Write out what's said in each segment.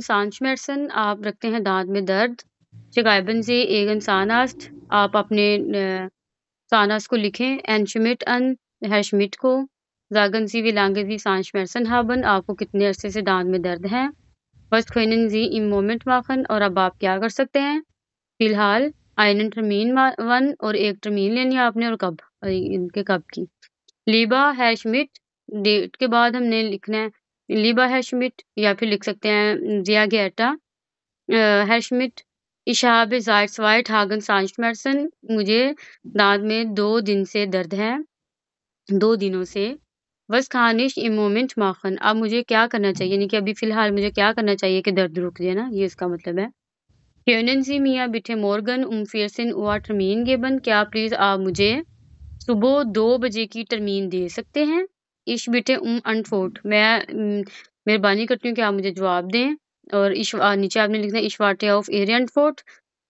सांझ मेडिसन आप रखते हैं दांत में दर्द शिकायबन से एक इंसानास्ट आप अपने सानास को लिखें एनशमिट अन हैशमिट को जागन सी विलांगे जी सांझ मेडिसन हाबन आपको कितने अरसे से दांत में दर्द है बस खोनन जी इम मोमेंट माखन और अब आप क्या कर सकते हैं फिलहाल आयन ट्रमीन वन और एक ट्रमीन लेनी है आपने और कब इनके कब की लीबा हैशमिट डेट के बाद हमने लिखना है लिबा हैशमिट या फिर लिख सकते हैं जिया गैटा हैशमिट इशाब जाइट्स वाइट हागन सांचमर्सन मुझे दांत में दो दिन से दर्द है दो दिनों से बस खानिश इमोमेंट माखन अब मुझे क्या करना चाहिए यानी कि अभी फ़िलहाल मुझे क्या करना चाहिए कि दर्द रुक जाए ना ये इसका मतलब है क्योनसी मियाँ बिठे मोर्गन उमफियरसिन व टर्मीन गेबन क्या प्लीज़ आप मुझे सुबह दो बजे की टर्मीन दे सकते हैं इश बिटे उम अनफोर्ड मैं मेहरबानी करती हूँ कि आप मुझे जवाब दें और इश नीचे आपने लिखना है इशवाटे ऑफ एरियन फोर्ट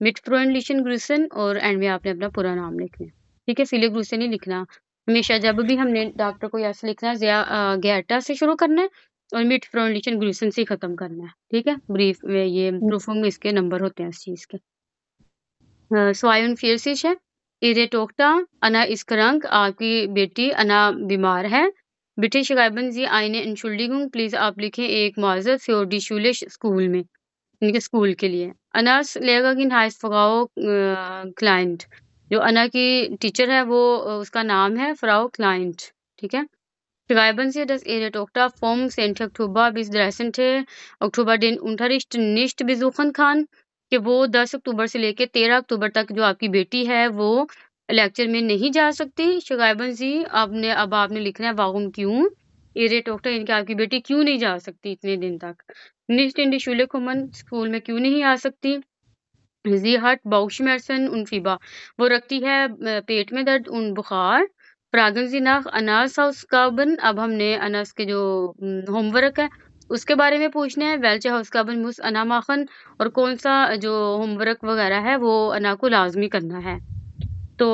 मिट प्रोलिशन ग्रूसन और एंड में आपने अपना पूरा नाम लिखना है ठीक है फिलिप ग्रूसन ही लिखना हमेशा जब भी हमने डॉक्टर को ऐसे लिखना है गैटा से शुरू करना है और मिट प्रोलिशन ग्रूसन से ख़त्म करना है ठीक है ब्रीफ में ये प्रूफ में इसके नंबर होते हैं इस चीज़ के स्वायन से है इरेटोक्टा अना रंग आपकी बेटी अना बीमार है बिटे गायबन जी आईने इंशुल्डिंग प्लीज़ आप लिखें एक माजत से और डिशूल स्कूल में इनके स्कूल के लिए अनार्स लेगा कि नाइस फगाओ क्लाइंट जो अना की टीचर है वो उसका नाम है फराओ क्लाइंट ठीक है गायबन से दस das टोकटा फॉर्म सेंट 10. Oktober bis 13. अक्टूबर दिन Unterricht nicht बिजुखन खान कि वो दस अक्टूबर से लेकर तेरह अक्टूबर तक जो आपकी बेटी है वो लेक्चर में नहीं जा सकती शिकायबन सी आपने अब आपने लिखना है वागुम क्यों एरे डॉक्टर इनकी आपकी बेटी क्यों नहीं जा सकती इतने दिन तक निस्ट इंडी शुले खुमन स्कूल में क्यों नहीं आ सकती जी हट बाउशमैरसन उनफीबा वो रखती है पेट में दर्द उन बुखार प्रागन जी नाख अनास हाउस काबन अब हमने अनास के जो होमवर्क है उसके बारे में पूछना है वेल्च हाउस काबन मुस अना माखन और कौन सा जो होमवर्क वगैरह है वो अना को लाजमी करना है तो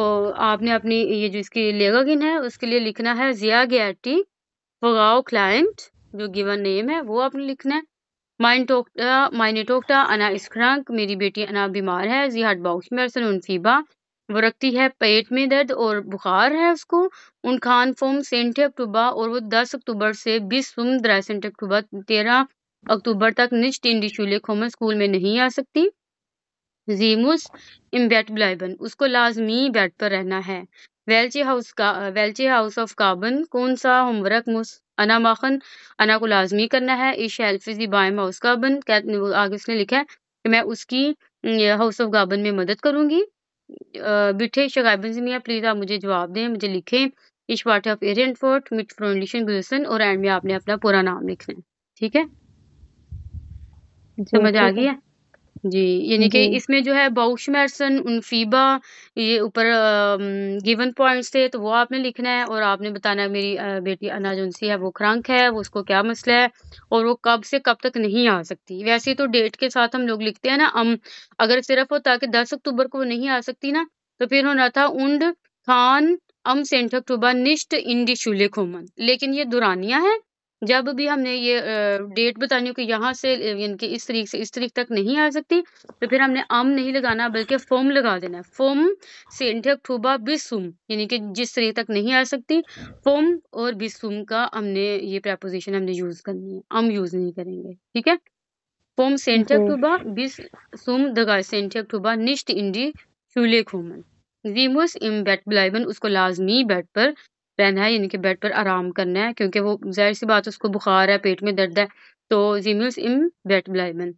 आपने अपनी ये जो इसकी लेगागिन है उसके लिए लिखना है जिया गैटी फोगाओ क्लाइंट जो गिवन नेम है वो आपने लिखना है माइन टोकटा अना स्क्रंक मेरी बेटी अना बीमार है जी हार्ट बॉक्स में अरसन फीबा वो रखती है पेट में दर्द और बुखार है उसको उन खान फोम सेंट अक्टूबर और वो दस अक्टूबर से बीस सेंट अक्टूबर तेरह अक्टूबर तक निच टिंडी शूले खोमन स्कूल में नहीं आ सकती जीमुस इम्बेट ब्लाइबन उसको लाजमी बेड पर रहना है वेलचे हाउस का वेलचे हाउस ऑफ कार्बन कौन सा होमवर्क मुस अना माखन अना को लाजमी करना है इस shelf is the by house carbon आगे उसने लिखा है कि मैं उसकी हाउस ऑफ कार्बन में मदद करूंगी बिठे शगाइबन से मियाँ प्लीज़ आप मुझे जवाब दें मुझे लिखें इस वाटर ऑफ एरियन फोर्ट मिट फ्रोडिशन गुलसन और एंड में आपने अपना पूरा नाम लिखना है ठीक है समझ आ गई है जी, यानी कि इसमें जो है बाउचमैर्सन, उनफीबा ये ऊपर गिवन पॉइंट्स थे तो वो आपने लिखना है और आपने बताना है मेरी आ, बेटी अनाजुंसी है वो क्रंक है, वो उसको क्या मसला है और वो कब से कब तक नहीं आ सकती। वैसे तो डेट के साथ हम लोग लिखते हैं ना अम, अगर सिर्फ होता कि 10 अक्टूबर को वो नहीं आ सकती ना तो फिर होना था उंड, खान, अम सेंट अक्टूबर निश्ट, इंडी, लेकिन ये दुरानिया है जब भी हमने ये डेट बतानी हो कि यहाँ से अ, इस तरीक से इस तरीक तक नहीं आ सकती तो फिर हमने आम नहीं लगाना बल्कि फोम लगा देना है फोम सेंठक अक्टूबा बिसुम यानी कि जिस तरीक तक नहीं आ सकती फोम और बिसुम का हमने ये प्रपोजिशन हमने यूज़ करनी है आम यूज़ नहीं करेंगे ठीक है फोम सेंठक अक्टूबा बिसुम दगा सेंठक ठूबा निश्ट इंडी शूले खूमन वीमुस इम बैट बुलाइबन उसको लाजमी बैट पर पहना है यानी कि बेड पर आराम करना है क्योंकि वो जाहिर सी बात उसको बुखार है पेट में दर्द है तो जी मिल्स इम बेड